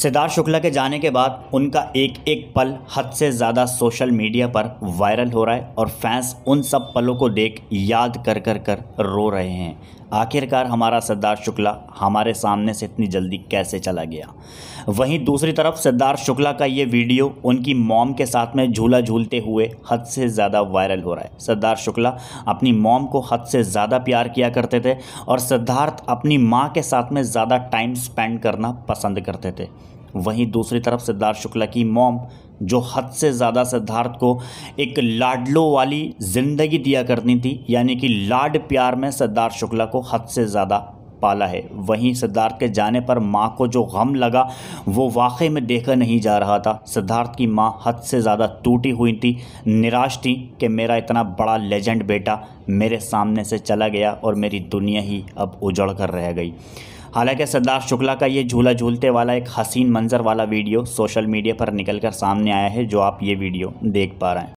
सिद्धार्थ शुक्ला के जाने के बाद उनका एक एक पल हद से ज़्यादा सोशल मीडिया पर वायरल हो रहा है और फैंस उन सब पलों को देख याद कर कर कर रो रहे हैं आखिरकार हमारा सिद्धार्थ शुक्ला हमारे सामने से इतनी जल्दी कैसे चला गया वहीं दूसरी तरफ सिद्धार्थ शुक्ला का ये वीडियो उनकी मॉम के साथ में झूला झूलते हुए हद से ज़्यादा वायरल हो रहा है सिद्धार्थ शुक्ला अपनी मॉम को हद से ज़्यादा प्यार किया करते थे और सिद्धार्थ अपनी माँ के साथ में ज़्यादा टाइम स्पेंड करना पसंद करते थे वहीं दूसरी तरफ सिद्धार्थ शुक्ला की मॉम जो हद से ज़्यादा सिद्धार्थ को एक लाडलो वाली ज़िंदगी दिया करनी थी यानी कि लाड प्यार में सिद्धार्थ शुक्ला को हद से ज़्यादा पाला है वहीं सिद्धार्थ के जाने पर माँ को जो गम लगा वो वाकई में देखा नहीं जा रहा था सिद्धार्थ की माँ हद से ज़्यादा टूटी हुई थी निराश थी कि मेरा इतना बड़ा लेजेंड बेटा मेरे सामने से चला गया और मेरी दुनिया ही अब उजड़ कर रह गई हालांकि सरदार शुक्ला का ये झूला झूलते वाला एक हसीन मंजर वाला वीडियो सोशल मीडिया पर निकल कर सामने आया है जो आप ये वीडियो देख पा रहे हैं